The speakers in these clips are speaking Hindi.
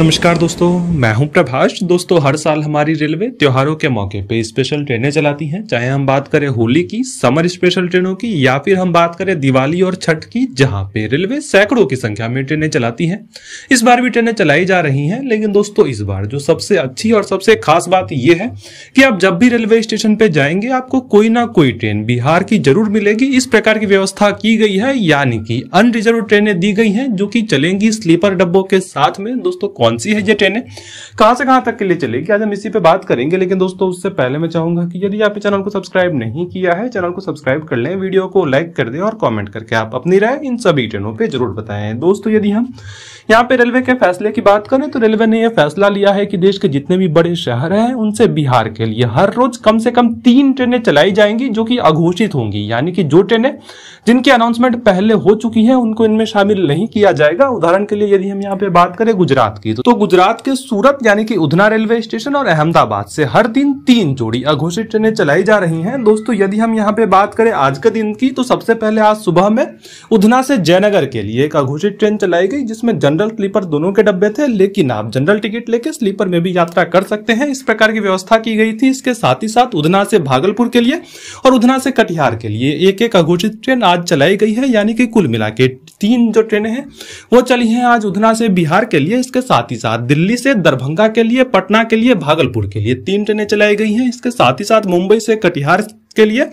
नमस्कार दोस्तों मैं हूं प्रभाष दोस्तों हर साल हमारी रेलवे त्योहारों के मौके पे स्पेशल ट्रेनें चलाती हैं चाहे हम बात करें होली की समर स्पेशल ट्रेनों की या फिर हम बात करें दिवाली और छठ की जहां पे रेलवे सैकड़ों की संख्या में ट्रेनें चलाती हैं इस बार भी ट्रेनें चलाई जा रही हैं लेकिन दोस्तों इस बार जो सबसे अच्छी और सबसे खास बात यह है कि आप जब भी रेलवे स्टेशन पे जाएंगे आपको कोई ना कोई ट्रेन बिहार की जरूर मिलेगी इस प्रकार की व्यवस्था की गई है यानी कि अनरिजर्व ट्रेनें दी गई हैं जो कि चलेंगी स्लीपर डब्बों के साथ में दोस्तों कौन सी है ये ट्रेनें कहाँ से कहाँ तक के लिए चलेगी आज हम इसी पे बात करेंगे लेकिन दोस्तों उससे पहले मैं चाहूंगा कि यदि आपने चैनल को सब्सक्राइब नहीं किया है चैनल को सब्सक्राइब कर लें वीडियो को लाइक कर दें और कॉमेंट करके आप अपनी राय इन सभी ट्रेनों पर जरूर बताएं दोस्तों यदि हम यहाँ पे रेलवे के फैसले की बात करें तो रेलवे ने यह फैसला लिया है कि देश के जितने भी बड़े शहर हैं उनसे बिहार के लिए हर रोज कम से कम तीन ट्रेनें चलाई जाएंगी जो कि अघोषित होंगी यानी कि जो ट्रेनें जिनकी अनाउंसमेंट पहले हो चुकी है उनको इनमें शामिल नहीं किया जाएगा उदाहरण के लिए यदि हम यहाँ पे बात करें गुजरात की तो तो गुजरात के सूरत यानी कि उधना रेलवे स्टेशन और अहमदाबाद से हर दिन तीन जोड़ी अघोषित ट्रेनें चलाई जा रही हैं दोस्तों यदि हम यहां पे बात करें आज के दिन की तो सबसे पहले आज सुबह में उधना से जयनगर के लिए एक अघोषित ट्रेन चलाई गई जिसमें जनरल स्लीपर दोनों के डब्बे थे लेकिन आप जनरल टिकट लेके स्लीपर में भी यात्रा कर सकते हैं इस प्रकार की व्यवस्था की गई थी इसके साथ ही साथ उधना से भागलपुर के लिए और उधना से कटिहार के लिए एक एक अघोषित ट्रेन आज चलाई गई है यानी कि कुल मिला के तीन जो ट्रेनें हैं वो चली हैं आज उधना से बिहार के लिए इसके साथ ही साथ दिल्ली से दरभंगा के लिए पटना के लिए भागलपुर के लिए तीन ट्रेनें चलाई गई हैं इसके साथ ही साथ मुंबई से कटिहार के लिए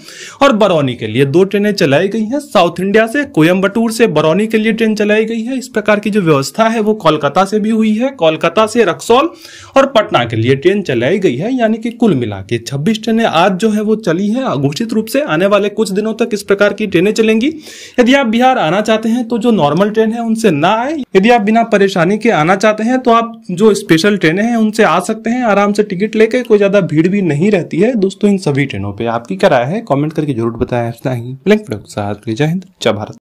और बरौनी के लिए दो ट्रेनें चलाई गई हैं साउथ इंडिया से कोयम्बटूर से बरौनी के लिए ट्रेन चलाई गई है इस प्रकार की जो व्यवस्था है वो कोलकाता से भी हुई है कोलकाता से रक्सौल और पटना के लिए ट्रेन चलाई गई है यानी कि कुल मिला के छब्बीस ट्रेनें आज जो है वो चली है घोषित रूप से आने वाले कुछ दिनों तक इस प्रकार की ट्रेनें चलेंगी यदि आप बिहार आना चाहते हैं तो जो नॉर्मल ट्रेन है उनसे ना आए यदि आप बिना परेशानी के आना चाहते हैं तो आप जो स्पेशल ट्रेनें हैं उनसे आ सकते हैं आराम से टिकट लेके कोई ज्यादा भीड़ भी नहीं रहती है दोस्तों इन सभी ट्रेनों पर आपकी क्या राय है कमेंट करके जरूर बताएं ब्लैंक प्रोडक्ट जय हिंद जय भारत